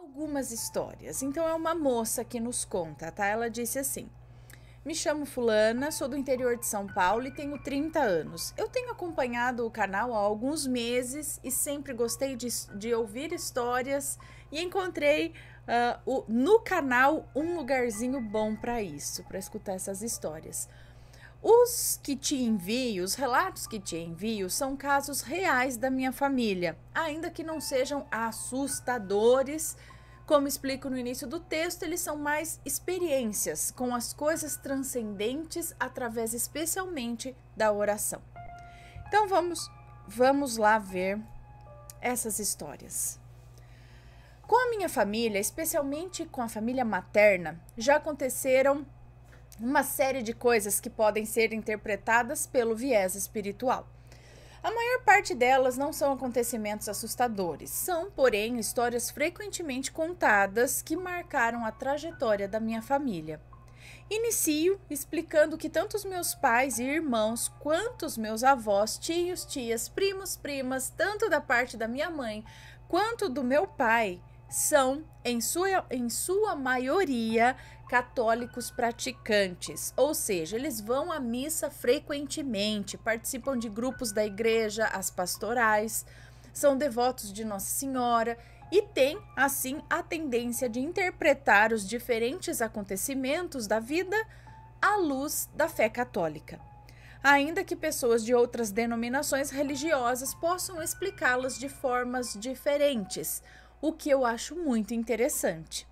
algumas histórias. Então é uma moça que nos conta, tá? Ela disse assim: Me chamo Fulana, sou do interior de São Paulo e tenho 30 anos. Eu tenho acompanhado o canal há alguns meses e sempre gostei de, de ouvir histórias e encontrei uh, o, no canal um lugarzinho bom para isso, para escutar essas histórias. Os que te envio, os relatos que te envio, são casos reais da minha família, ainda que não sejam assustadores. Como explico no início do texto, eles são mais experiências com as coisas transcendentes através especialmente da oração. Então vamos, vamos lá ver essas histórias. Com a minha família, especialmente com a família materna, já aconteceram uma série de coisas que podem ser interpretadas pelo viés espiritual. A maior parte delas não são acontecimentos assustadores, são, porém, histórias frequentemente contadas que marcaram a trajetória da minha família. Inicio explicando que tanto os meus pais e irmãos, quanto os meus avós, tios, tias, primos, primas, tanto da parte da minha mãe quanto do meu pai, são, em sua, em sua maioria, católicos praticantes, ou seja, eles vão à missa frequentemente, participam de grupos da igreja, as pastorais, são devotos de Nossa Senhora e têm, assim, a tendência de interpretar os diferentes acontecimentos da vida à luz da fé católica. Ainda que pessoas de outras denominações religiosas possam explicá-las de formas diferentes, o que eu acho muito interessante.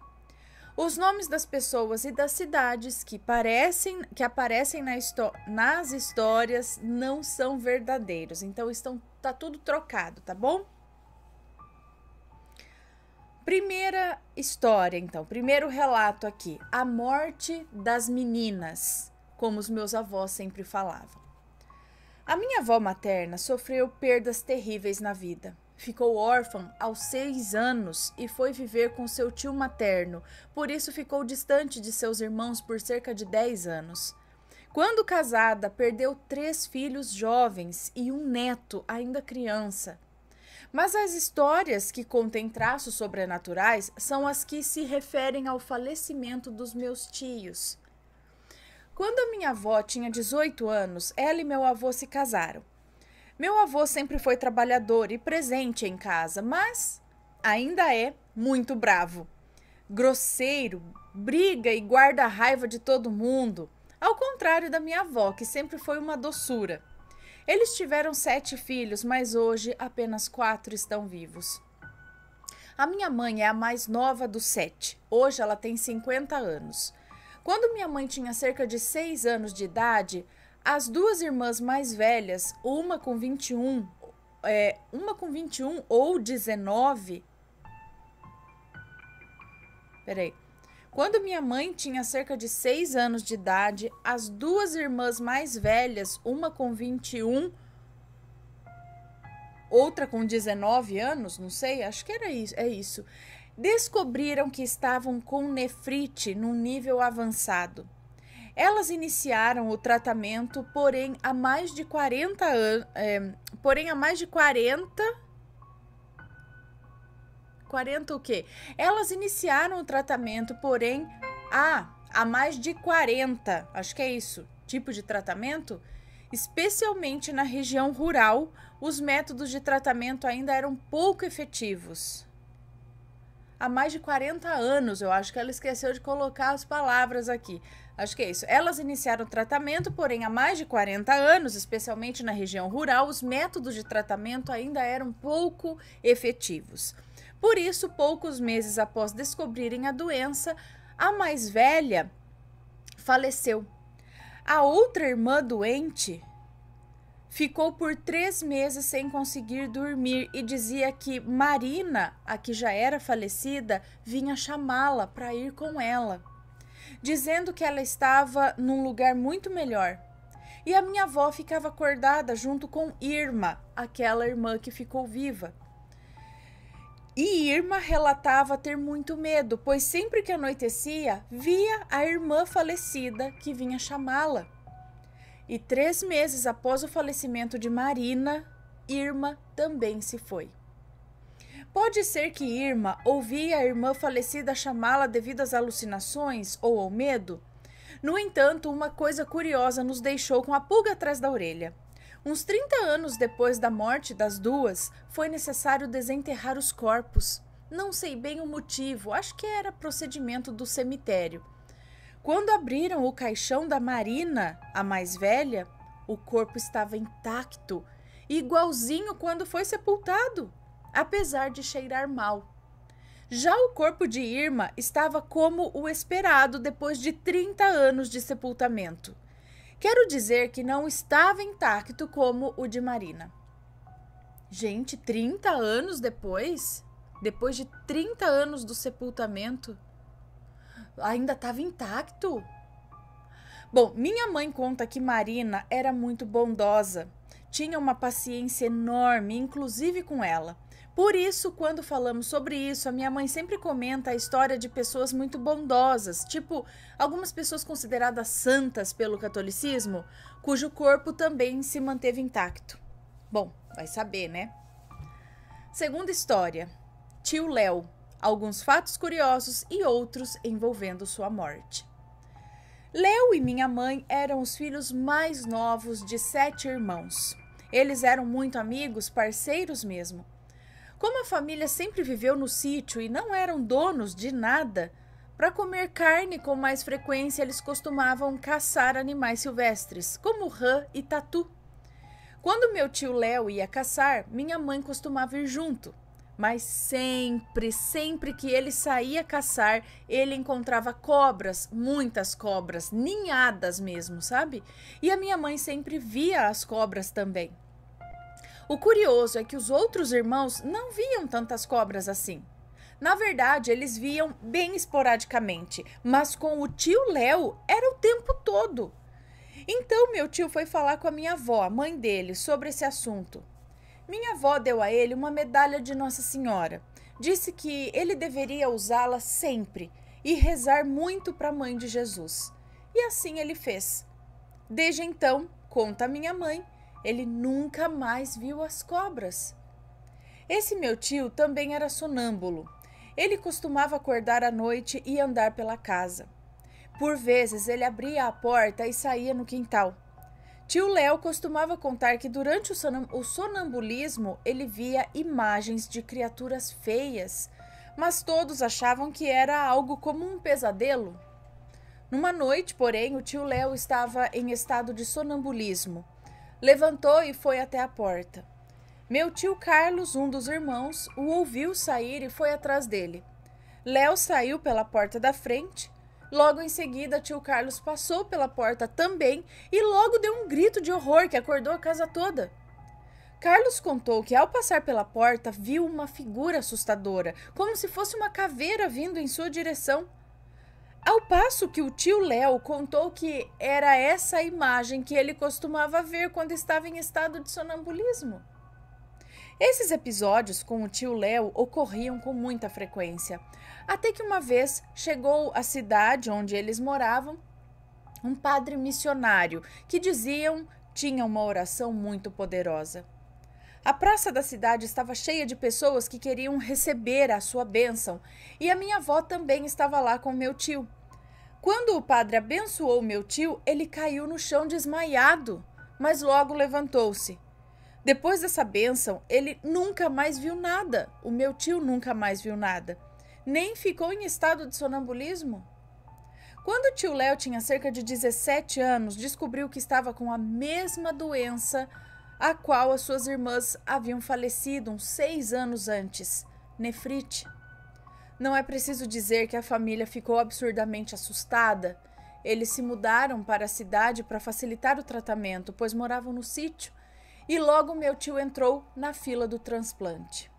Os nomes das pessoas e das cidades que, parecem, que aparecem na nas histórias não são verdadeiros. Então estão tá tudo trocado, tá bom? Primeira história, então, primeiro relato aqui: a morte das meninas, como os meus avós sempre falavam. A minha avó materna sofreu perdas terríveis na vida. Ficou órfão aos seis anos e foi viver com seu tio materno, por isso ficou distante de seus irmãos por cerca de dez anos. Quando casada, perdeu três filhos jovens e um neto, ainda criança. Mas as histórias que contêm traços sobrenaturais são as que se referem ao falecimento dos meus tios. Quando a minha avó tinha 18 anos, ela e meu avô se casaram. Meu avô sempre foi trabalhador e presente em casa, mas ainda é muito bravo. Grosseiro, briga e guarda a raiva de todo mundo, ao contrário da minha avó, que sempre foi uma doçura. Eles tiveram sete filhos, mas hoje apenas quatro estão vivos. A minha mãe é a mais nova dos sete. Hoje ela tem 50 anos. Quando minha mãe tinha cerca de seis anos de idade, as duas irmãs mais velhas, uma com 21, é, uma com 21 ou 19. Peraí. Quando minha mãe tinha cerca de 6 anos de idade, as duas irmãs mais velhas, uma com 21, outra com 19 anos, não sei, acho que era isso, é isso, descobriram que estavam com nefrite num nível avançado. Elas iniciaram o tratamento, porém, há mais de 40 anos. É, porém, há mais de 40 40 o quê? Elas iniciaram o tratamento, porém, há, há mais de 40, acho que é isso, tipo de tratamento, especialmente na região rural, os métodos de tratamento ainda eram pouco efetivos há mais de 40 anos. Eu acho que ela esqueceu de colocar as palavras aqui. Acho que é isso. Elas iniciaram tratamento, porém, há mais de 40 anos, especialmente na região rural, os métodos de tratamento ainda eram pouco efetivos. Por isso, poucos meses após descobrirem a doença, a mais velha faleceu. A outra irmã doente ficou por três meses sem conseguir dormir e dizia que Marina, a que já era falecida, vinha chamá-la para ir com ela, dizendo que ela estava num lugar muito melhor. E a minha avó ficava acordada junto com Irma, aquela irmã que ficou viva. E Irma relatava ter muito medo, pois sempre que anoitecia, via a irmã falecida que vinha chamá-la. E três meses após o falecimento de Marina, Irma também se foi. Pode ser que Irma ouvia a irmã falecida chamá-la devido às alucinações ou ao medo? No entanto, uma coisa curiosa nos deixou com a pulga atrás da orelha. Uns 30 anos depois da morte das duas, foi necessário desenterrar os corpos. Não sei bem o motivo, acho que era procedimento do cemitério. Quando abriram o caixão da Marina, a mais velha, o corpo estava intacto, igualzinho quando foi sepultado, apesar de cheirar mal. Já o corpo de Irma estava como o esperado depois de 30 anos de sepultamento. Quero dizer que não estava intacto como o de Marina. Gente, 30 anos depois? Depois de 30 anos do sepultamento? ainda estava intacto. Bom, minha mãe conta que Marina era muito bondosa, tinha uma paciência enorme, inclusive com ela. Por isso, quando falamos sobre isso, a minha mãe sempre comenta a história de pessoas muito bondosas, tipo algumas pessoas consideradas santas pelo catolicismo, cujo corpo também se manteve intacto. Bom, vai saber, né? Segunda história: Tio Léo alguns fatos curiosos e outros envolvendo sua morte. Leo e minha mãe eram os filhos mais novos de sete irmãos. Eles eram muito amigos, parceiros mesmo. Como a família sempre viveu no sítio e não eram donos de nada, para comer carne com mais frequência eles costumavam caçar animais silvestres, como rã e tatu. Quando meu tio Léo ia caçar, minha mãe costumava ir junto. Mas sempre, sempre que ele saía caçar, ele encontrava cobras, muitas cobras, ninhadas mesmo, sabe? E a minha mãe sempre via as cobras também. O curioso é que os outros irmãos não viam tantas cobras assim. Na verdade, eles viam bem esporadicamente, mas com o tio Léo era o tempo todo. Então, meu tio foi falar com a minha avó, a mãe dele, sobre esse assunto. Minha avó deu a ele uma medalha de Nossa Senhora. Disse que ele deveria usá-la sempre e rezar muito para a mãe de Jesus. E assim ele fez. Desde então, conta minha mãe, ele nunca mais viu as cobras. Esse meu tio também era sonâmbulo. Ele costumava acordar à noite e andar pela casa. Por vezes ele abria a porta e saía no quintal. Tio Léo costumava contar que durante o sonambulismo ele via imagens de criaturas feias, mas todos achavam que era algo como um pesadelo. Numa noite, porém, o tio Léo estava em estado de sonambulismo. Levantou e foi até a porta. Meu tio Carlos, um dos irmãos, o ouviu sair e foi atrás dele. Léo saiu pela porta da frente, Logo em seguida, tio Carlos passou pela porta também e logo deu um grito de horror que acordou a casa toda. Carlos contou que ao passar pela porta viu uma figura assustadora, como se fosse uma caveira vindo em sua direção. Ao passo que o tio Léo contou que era essa imagem que ele costumava ver quando estava em estado de sonambulismo. Esses episódios com o tio Léo ocorriam com muita frequência. Até que uma vez chegou à cidade onde eles moravam um padre missionário que diziam tinha uma oração muito poderosa. A praça da cidade estava cheia de pessoas que queriam receber a sua bênção, e a minha avó também estava lá com meu tio. Quando o padre abençoou meu tio, ele caiu no chão desmaiado, mas logo levantou-se. Depois dessa bênção, ele nunca mais viu nada. O meu tio nunca mais viu nada nem ficou em estado de sonambulismo? Quando o tio Léo tinha cerca de 17 anos, descobriu que estava com a mesma doença a qual as suas irmãs haviam falecido uns seis anos antes nefrite. Não é preciso dizer que a família ficou absurdamente assustada. Eles se mudaram para a cidade para facilitar o tratamento, pois moravam no sítio, e logo meu tio entrou na fila do transplante.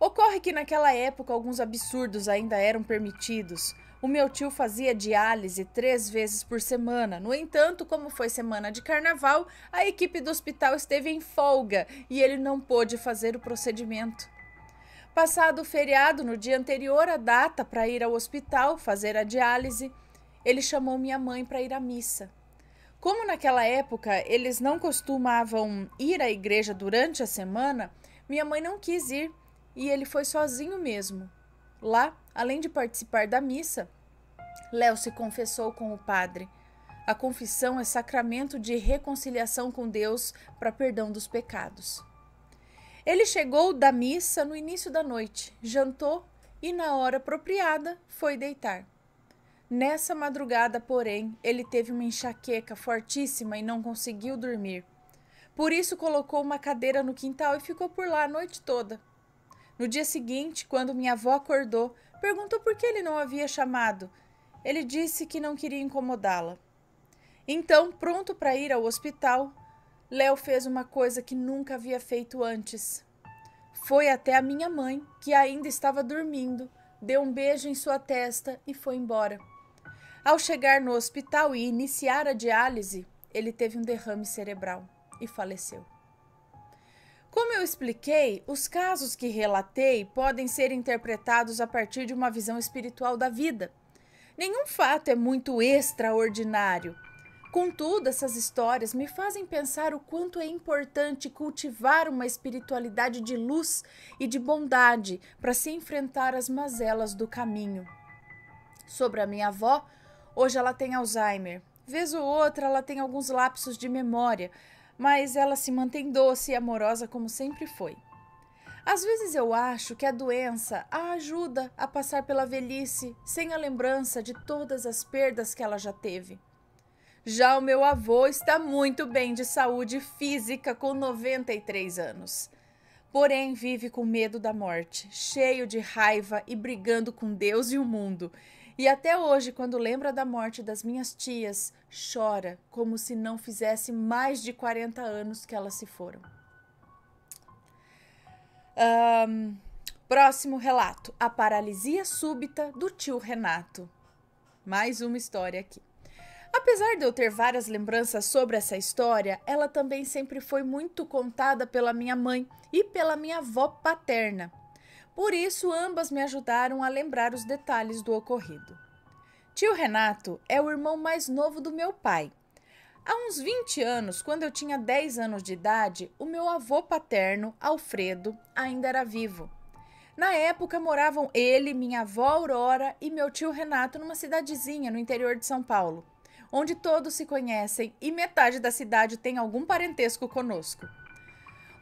Ocorre que naquela época alguns absurdos ainda eram permitidos. O meu tio fazia diálise três vezes por semana. No entanto, como foi semana de carnaval, a equipe do hospital esteve em folga e ele não pôde fazer o procedimento. Passado o feriado, no dia anterior à data para ir ao hospital fazer a diálise, ele chamou minha mãe para ir à missa. Como naquela época eles não costumavam ir à igreja durante a semana, minha mãe não quis ir e ele foi sozinho mesmo. Lá, além de participar da missa, Léo se confessou com o padre. A confissão é sacramento de reconciliação com Deus para perdão dos pecados. Ele chegou da missa no início da noite, jantou e, na hora apropriada, foi deitar. Nessa madrugada, porém, ele teve uma enxaqueca fortíssima e não conseguiu dormir. Por isso, colocou uma cadeira no quintal e ficou por lá a noite toda. No dia seguinte, quando minha avó acordou, perguntou por que ele não havia chamado. Ele disse que não queria incomodá-la. Então, pronto para ir ao hospital, Léo fez uma coisa que nunca havia feito antes. Foi até a minha mãe, que ainda estava dormindo, deu um beijo em sua testa e foi embora. Ao chegar no hospital e iniciar a diálise, ele teve um derrame cerebral e faleceu. Como eu expliquei, os casos que relatei podem ser interpretados a partir de uma visão espiritual da vida. Nenhum fato é muito extraordinário. Contudo, essas histórias me fazem pensar o quanto é importante cultivar uma espiritualidade de luz e de bondade para se enfrentar as mazelas do caminho. Sobre a minha avó, hoje ela tem Alzheimer. Vez ou outra, ela tem alguns lapsos de memória, mas ela se mantém doce e amorosa como sempre foi. Às vezes eu acho que a doença a ajuda a passar pela velhice sem a lembrança de todas as perdas que ela já teve. Já o meu avô está muito bem de saúde física com 93 anos. Porém, vive com medo da morte, cheio de raiva e brigando com Deus e o mundo, e até hoje, quando lembra da morte das minhas tias, chora como se não fizesse mais de 40 anos que elas se foram. Um, próximo relato: a paralisia súbita do tio Renato. Mais uma história aqui. Apesar de eu ter várias lembranças sobre essa história, ela também sempre foi muito contada pela minha mãe e pela minha avó paterna. Por isso, ambas me ajudaram a lembrar os detalhes do ocorrido. Tio Renato é o irmão mais novo do meu pai. Há uns 20 anos, quando eu tinha 10 anos de idade, o meu avô paterno, Alfredo, ainda era vivo. Na época moravam ele, minha avó Aurora e meu tio Renato numa cidadezinha no interior de São Paulo, onde todos se conhecem e metade da cidade tem algum parentesco conosco.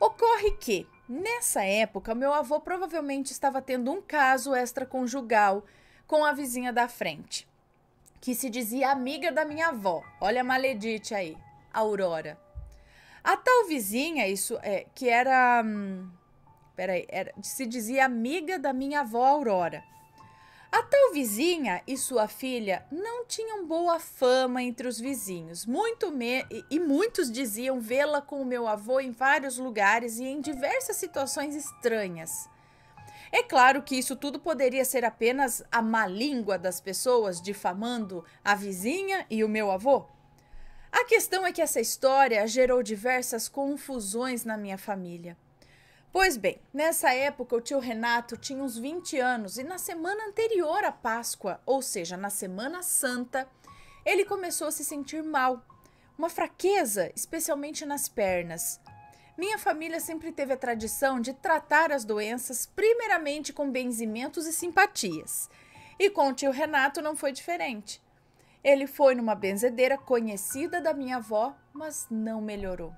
Ocorre que, Nessa época, meu avô provavelmente estava tendo um caso extraconjugal com a vizinha da frente, que se dizia amiga da minha avó. Olha a maledite aí, a Aurora. A tal vizinha, isso é, que era. Hum, peraí, era, se dizia amiga da minha avó Aurora a tal vizinha e sua filha não tinham boa fama entre os vizinhos, muito e muitos diziam vê-la com o meu avô em vários lugares e em diversas situações estranhas. É claro que isso tudo poderia ser apenas a má língua das pessoas difamando a vizinha e o meu avô. A questão é que essa história gerou diversas confusões na minha família. Pois bem, nessa época o tio Renato tinha uns 20 anos e na semana anterior à Páscoa, ou seja, na Semana Santa, ele começou a se sentir mal, uma fraqueza, especialmente nas pernas. Minha família sempre teve a tradição de tratar as doenças primeiramente com benzimentos e simpatias. E com o tio Renato não foi diferente. Ele foi numa benzedeira conhecida da minha avó, mas não melhorou.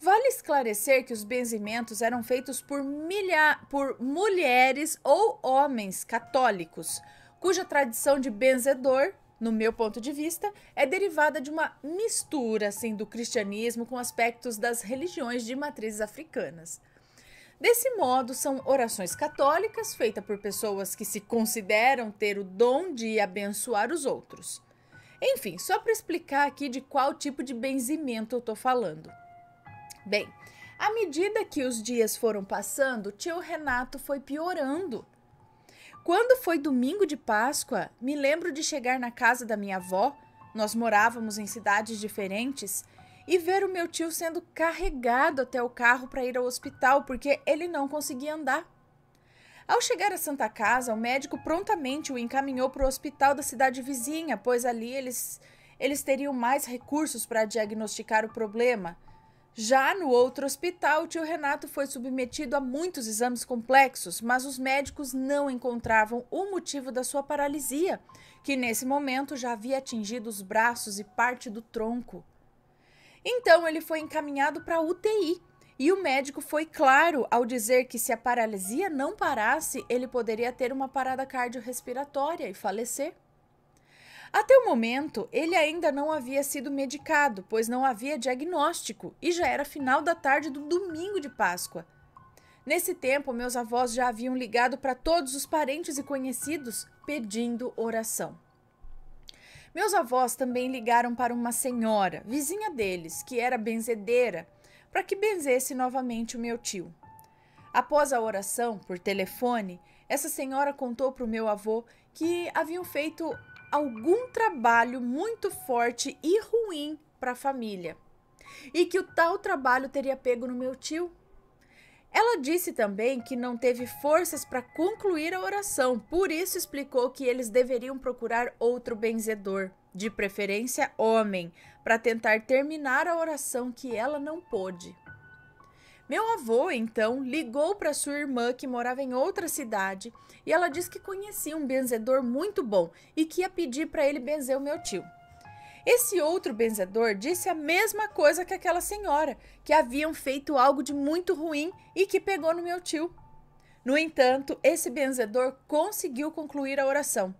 Vale esclarecer que os benzimentos eram feitos por, milha... por mulheres ou homens católicos, cuja tradição de benzedor, no meu ponto de vista, é derivada de uma mistura assim, do cristianismo com aspectos das religiões de matrizes africanas. Desse modo, são orações católicas feitas por pessoas que se consideram ter o dom de abençoar os outros. Enfim, só para explicar aqui de qual tipo de benzimento eu estou falando. Bem, à medida que os dias foram passando, tio Renato foi piorando. Quando foi domingo de Páscoa, me lembro de chegar na casa da minha avó, nós morávamos em cidades diferentes, e ver o meu tio sendo carregado até o carro para ir ao hospital porque ele não conseguia andar. Ao chegar à Santa Casa, o médico prontamente o encaminhou para o hospital da cidade vizinha, pois ali eles, eles teriam mais recursos para diagnosticar o problema. Já no outro hospital, o tio Renato foi submetido a muitos exames complexos, mas os médicos não encontravam o motivo da sua paralisia, que nesse momento já havia atingido os braços e parte do tronco. Então ele foi encaminhado para UTI. E o médico foi claro ao dizer que se a paralisia não parasse, ele poderia ter uma parada cardiorrespiratória e falecer. Até o momento, ele ainda não havia sido medicado, pois não havia diagnóstico e já era final da tarde do domingo de Páscoa. Nesse tempo, meus avós já haviam ligado para todos os parentes e conhecidos pedindo oração. Meus avós também ligaram para uma senhora, vizinha deles, que era benzedeira, para que benzesse novamente o meu tio. Após a oração, por telefone, essa senhora contou para o meu avô que haviam feito algum trabalho muito forte e ruim para a família e que o tal trabalho teria pego no meu tio. Ela disse também que não teve forças para concluir a oração, por isso explicou que eles deveriam procurar outro benzedor, de preferência homem, para tentar terminar a oração que ela não pôde. Meu avô, então, ligou para sua irmã que morava em outra cidade e ela disse que conhecia um benzedor muito bom e que ia pedir para ele benzer o meu tio. Esse outro benzedor disse a mesma coisa que aquela senhora, que haviam feito algo de muito ruim e que pegou no meu tio. No entanto, esse benzedor conseguiu concluir a oração.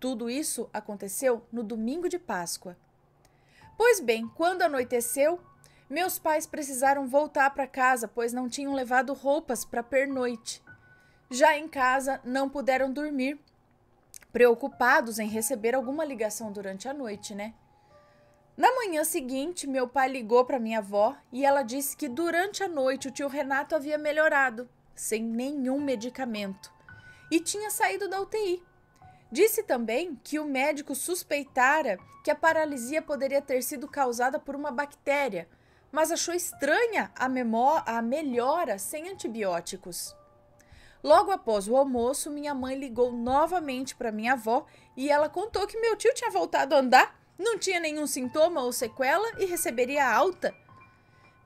Tudo isso aconteceu no domingo de Páscoa. Pois bem, quando anoiteceu, meus pais precisaram voltar para casa, pois não tinham levado roupas para pernoite. Já em casa, não puderam dormir, preocupados em receber alguma ligação durante a noite, né? Na manhã seguinte, meu pai ligou para minha avó e ela disse que durante a noite o tio Renato havia melhorado, sem nenhum medicamento, e tinha saído da UTI. Disse também que o médico suspeitara que a paralisia poderia ter sido causada por uma bactéria, mas achou estranha a, a melhora sem antibióticos. Logo após o almoço, minha mãe ligou novamente para minha avó e ela contou que meu tio tinha voltado a andar, não tinha nenhum sintoma ou sequela e receberia alta.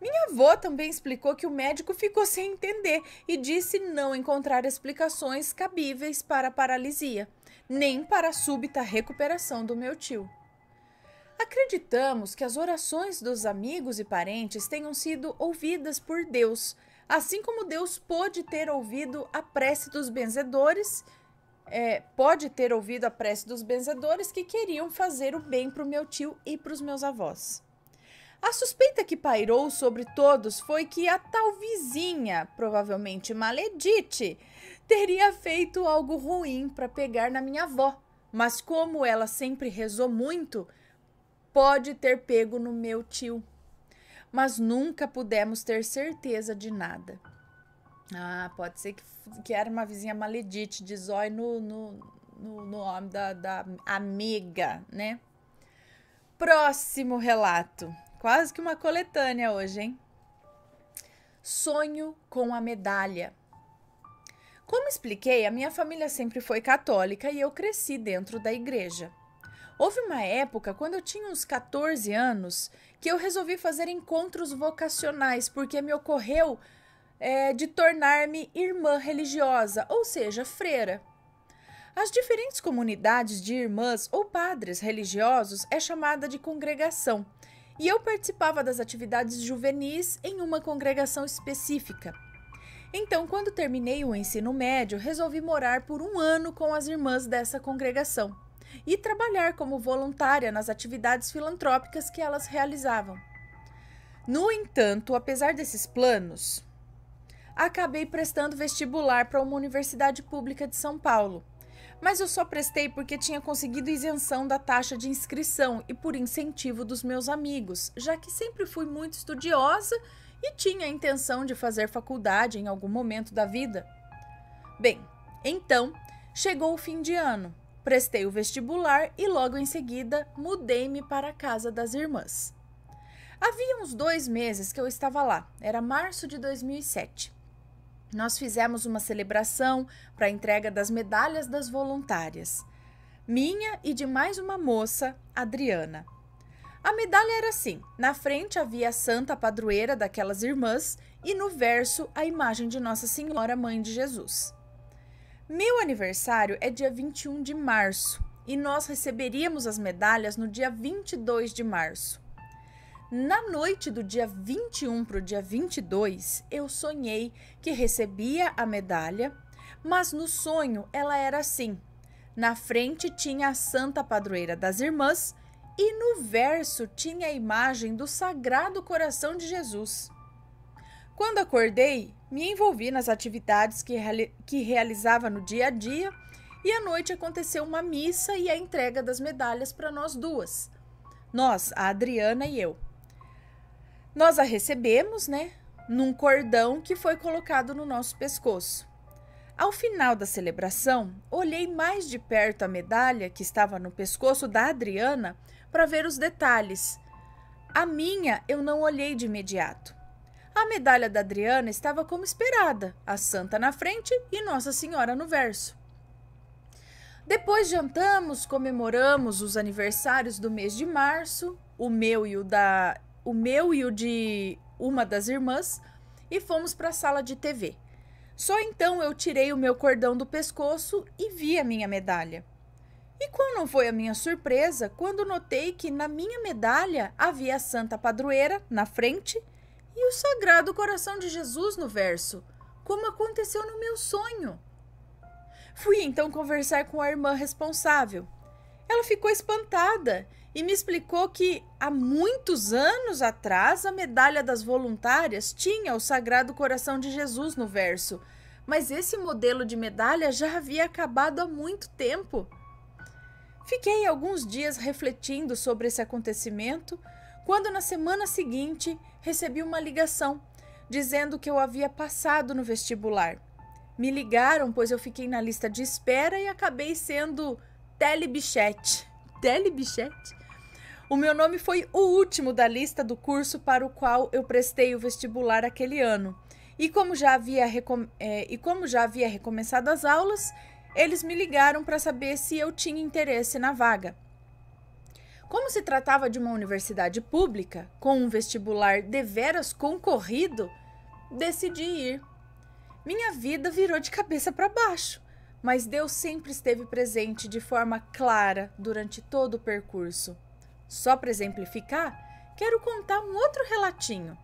Minha avó também explicou que o médico ficou sem entender e disse não encontrar explicações cabíveis para a paralisia, nem para a súbita recuperação do meu tio. Acreditamos que as orações dos amigos e parentes tenham sido ouvidas por Deus, assim como Deus pôde ter ouvido a prece dos benzedores, é, pode ter ouvido a prece dos benzedores que queriam fazer o bem para o meu tio e para os meus avós. A suspeita que pairou sobre todos foi que a tal vizinha, provavelmente Maledite, teria feito algo ruim para pegar na minha avó. Mas como ela sempre rezou muito, pode ter pego no meu tio, mas nunca pudemos ter certeza de nada. Ah, pode ser que, que era uma vizinha maledite de zói no, no, no, nome da, da amiga, né? Próximo relato. Quase que uma coletânea hoje, hein? Sonho com a medalha. Como expliquei, a minha família sempre foi católica e eu cresci dentro da igreja. Houve uma época, quando eu tinha uns 14 anos, que eu resolvi fazer encontros vocacionais, porque me ocorreu é, de tornar-me irmã religiosa, ou seja, freira. As diferentes comunidades de irmãs ou padres religiosos é chamada de congregação, e eu participava das atividades juvenis em uma congregação específica. Então, quando terminei o ensino médio, resolvi morar por um ano com as irmãs dessa congregação e trabalhar como voluntária nas atividades filantrópicas que elas realizavam. No entanto, apesar desses planos, acabei prestando vestibular para uma universidade pública de São Paulo. Mas eu só prestei porque tinha conseguido isenção da taxa de inscrição e por incentivo dos meus amigos, já que sempre fui muito estudiosa e tinha a intenção de fazer faculdade em algum momento da vida. Bem, então chegou o fim de ano Prestei o vestibular e logo em seguida mudei-me para a casa das irmãs. Havia uns dois meses que eu estava lá, era março de 2007. Nós fizemos uma celebração para a entrega das medalhas das voluntárias, minha e de mais uma moça, Adriana. A medalha era assim: na frente havia a santa padroeira daquelas irmãs e no verso a imagem de Nossa Senhora Mãe de Jesus. Meu aniversário é dia 21 de março e nós receberíamos as medalhas no dia 22 de março. Na noite do dia 21 para o dia 22, eu sonhei que recebia a medalha, mas no sonho ela era assim: na frente tinha a Santa Padroeira das Irmãs e no verso tinha a imagem do Sagrado Coração de Jesus. Quando acordei, me envolvi nas atividades que, reali que realizava no dia a dia e à noite aconteceu uma missa e a entrega das medalhas para nós duas. Nós, a Adriana e eu. Nós a recebemos, né? Num cordão que foi colocado no nosso pescoço. Ao final da celebração, olhei mais de perto a medalha que estava no pescoço da Adriana para ver os detalhes. A minha eu não olhei de imediato. A medalha da Adriana estava como esperada, a Santa na frente e Nossa Senhora no verso. Depois jantamos, comemoramos os aniversários do mês de março, o meu e o da o meu e o de uma das irmãs, e fomos para a sala de TV. Só então eu tirei o meu cordão do pescoço e vi a minha medalha. E qual não foi a minha surpresa quando notei que na minha medalha havia a Santa Padroeira na frente e o Sagrado Coração de Jesus no verso, como aconteceu no meu sonho. Fui então conversar com a irmã responsável. Ela ficou espantada e me explicou que há muitos anos atrás a medalha das voluntárias tinha o Sagrado Coração de Jesus no verso, mas esse modelo de medalha já havia acabado há muito tempo. Fiquei alguns dias refletindo sobre esse acontecimento quando, na semana seguinte, recebi uma ligação dizendo que eu havia passado no vestibular. Me ligaram, pois eu fiquei na lista de espera e acabei sendo telebichete. Telebichete? O meu nome foi o último da lista do curso para o qual eu prestei o vestibular aquele ano. E como já havia, recom é, e como já havia recomeçado as aulas, eles me ligaram para saber se eu tinha interesse na vaga. Como se tratava de uma universidade pública, com um vestibular deveras concorrido, decidi ir. Minha vida virou de cabeça para baixo, mas Deus sempre esteve presente de forma clara durante todo o percurso. Só para exemplificar, quero contar um outro relatinho.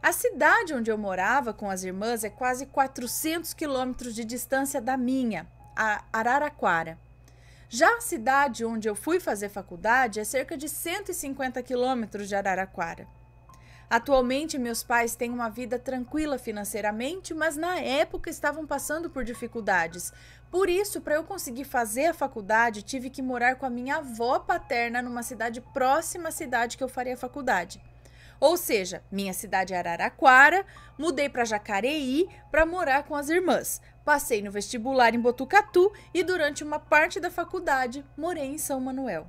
A cidade onde eu morava com as irmãs é quase 400 quilômetros de distância da minha, a Araraquara. Já a cidade onde eu fui fazer faculdade é cerca de 150 quilômetros de Araraquara. Atualmente, meus pais têm uma vida tranquila financeiramente, mas na época estavam passando por dificuldades. Por isso, para eu conseguir fazer a faculdade, tive que morar com a minha avó paterna numa cidade próxima à cidade que eu faria a faculdade. Ou seja, minha cidade é Araraquara, mudei para Jacareí para morar com as irmãs. Passei no vestibular em Botucatu e durante uma parte da faculdade morei em São Manuel.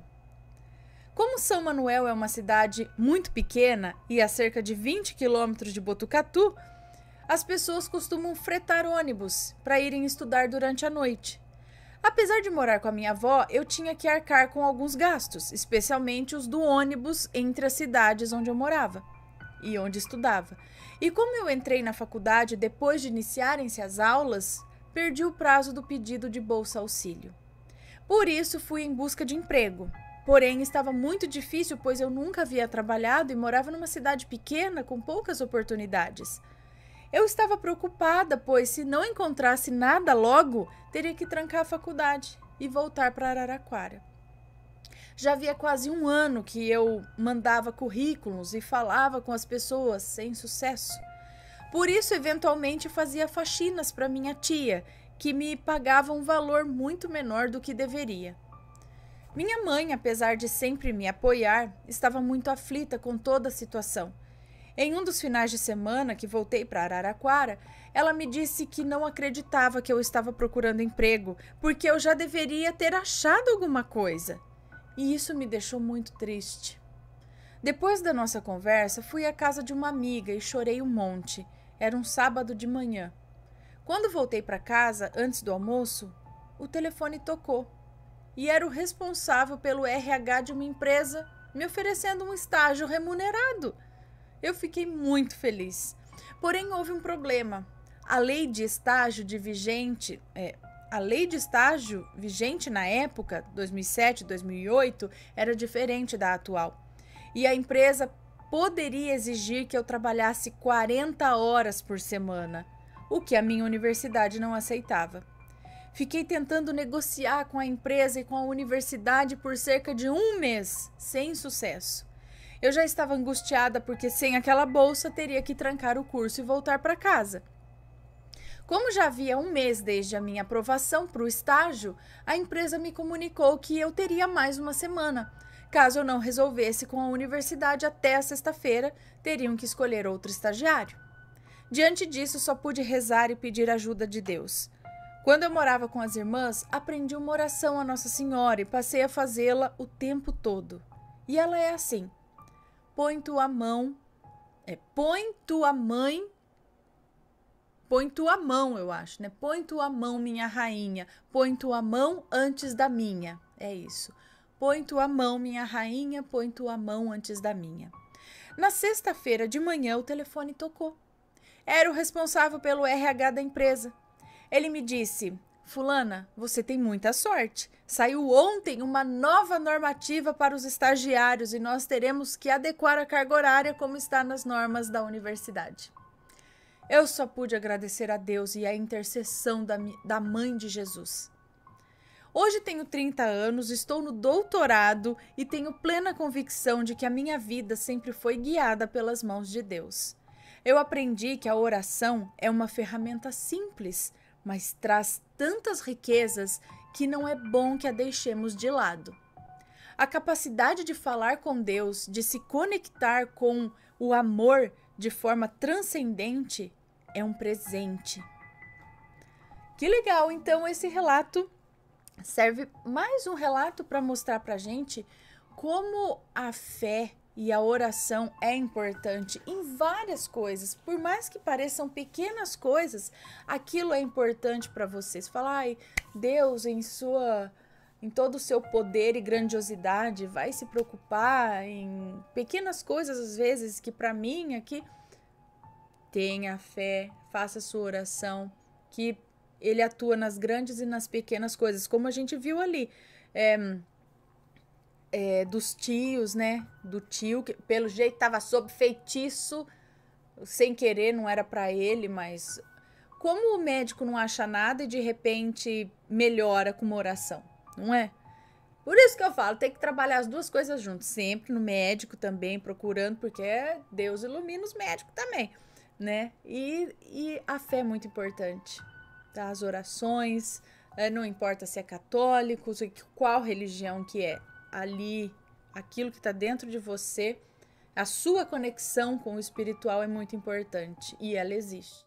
Como São Manuel é uma cidade muito pequena e a cerca de 20 quilômetros de Botucatu, as pessoas costumam fretar ônibus para irem estudar durante a noite. Apesar de morar com a minha avó, eu tinha que arcar com alguns gastos, especialmente os do ônibus entre as cidades onde eu morava e onde estudava. E como eu entrei na faculdade depois de iniciarem-se as aulas, perdi o prazo do pedido de bolsa auxílio. Por isso fui em busca de emprego. Porém, estava muito difícil, pois eu nunca havia trabalhado e morava numa cidade pequena com poucas oportunidades. Eu estava preocupada, pois se não encontrasse nada logo, teria que trancar a faculdade e voltar para Araraquara. Já havia quase um ano que eu mandava currículos e falava com as pessoas sem sucesso. Por isso, eventualmente, fazia faxinas para minha tia, que me pagava um valor muito menor do que deveria. Minha mãe, apesar de sempre me apoiar, estava muito aflita com toda a situação. Em um dos finais de semana que voltei para Araraquara, ela me disse que não acreditava que eu estava procurando emprego, porque eu já deveria ter achado alguma coisa. E isso me deixou muito triste. Depois da nossa conversa, fui à casa de uma amiga e chorei um monte. Era um sábado de manhã. Quando voltei para casa, antes do almoço, o telefone tocou e era o responsável pelo RH de uma empresa me oferecendo um estágio remunerado. Eu fiquei muito feliz. Porém, houve um problema. A lei de estágio de vigente, é, a lei de estágio vigente na época, 2007, 2008, era diferente da atual. E a empresa poderia exigir que eu trabalhasse 40 horas por semana, o que a minha universidade não aceitava. Fiquei tentando negociar com a empresa e com a universidade por cerca de um mês, sem sucesso. Eu já estava angustiada porque, sem aquela bolsa, teria que trancar o curso e voltar para casa. Como já havia um mês desde a minha aprovação para o estágio, a empresa me comunicou que eu teria mais uma semana. Caso eu não resolvesse com a universidade até a sexta-feira, teriam que escolher outro estagiário. Diante disso, só pude rezar e pedir ajuda de Deus. Quando eu morava com as irmãs, aprendi uma oração a Nossa Senhora e passei a fazê-la o tempo todo. E ela é assim: Põe tua mão, é, põe tua mãe, põe tua mão, eu acho, né? Põe tua mão, minha rainha, põe tua mão antes da minha. É isso. Põe tua mão, minha rainha, põe tua mão antes da minha. Na sexta-feira de manhã, o telefone tocou. Era o responsável pelo RH da empresa. Ele me disse: Fulana, você tem muita sorte. Saiu ontem uma nova normativa para os estagiários e nós teremos que adequar a carga horária como está nas normas da universidade. Eu só pude agradecer a Deus e à intercessão da, da mãe de Jesus. Hoje tenho 30 anos, estou no doutorado e tenho plena convicção de que a minha vida sempre foi guiada pelas mãos de Deus. Eu aprendi que a oração é uma ferramenta simples, mas traz tantas riquezas que não é bom que a deixemos de lado. A capacidade de falar com Deus, de se conectar com o amor de forma transcendente, é um presente. Que legal, então, esse relato serve mais um relato para mostrar para gente como a fé e a oração é importante em várias coisas, por mais que pareçam pequenas coisas, aquilo é importante para vocês. Falar, ai, Deus em sua em todo o seu poder e grandiosidade vai se preocupar em pequenas coisas às vezes que para mim aqui tenha fé, faça sua oração, que ele atua nas grandes e nas pequenas coisas, como a gente viu ali. É, é, dos tios, né? Do tio, que pelo jeito estava sob feitiço, sem querer, não era para ele, mas. Como o médico não acha nada e de repente melhora com uma oração, não é? Por isso que eu falo, tem que trabalhar as duas coisas juntas, sempre no médico também, procurando, porque é, Deus ilumina os médicos também, né? E, e a fé é muito importante as orações, é, não importa se é católico, qual religião que é, ali, aquilo que está dentro de você, a sua conexão com o espiritual é muito importante e ela existe.